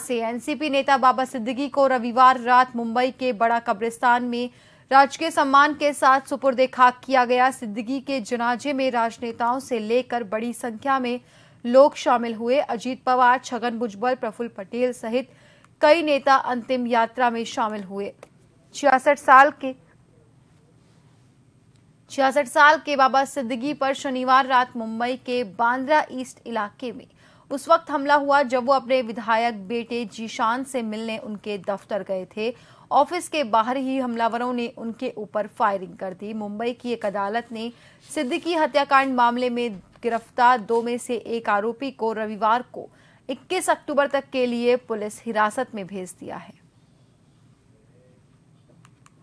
से एनसीपी नेता बाबा सिद्दीकी को रविवार रात मुंबई के बड़ा कब्रिस्तान में राजकीय सम्मान के साथ सुपुर्द खाक किया गया सिद्दीकी के जनाजे में राजनेताओं से लेकर बड़ी संख्या में लोग शामिल हुए अजीत पवार छगन भुजबल प्रफुल्ल पटेल सहित कई नेता अंतिम यात्रा में शामिल हुए छियासठ साल के छियासठ साल के बाबा सिद्दीकी पर शनिवार रात मुंबई के बांद्रा ईस्ट इलाके में उस वक्त हमला हुआ जब वो अपने विधायक बेटे जीशान से मिलने उनके दफ्तर गए थे ऑफिस के बाहर ही हमलावरों ने उनके ऊपर फायरिंग कर दी मुंबई की एक अदालत ने सिद्दीकी हत्याकांड मामले में गिरफ्तार दो में से एक आरोपी को रविवार को 21 अक्टूबर तक के लिए पुलिस हिरासत में भेज दिया है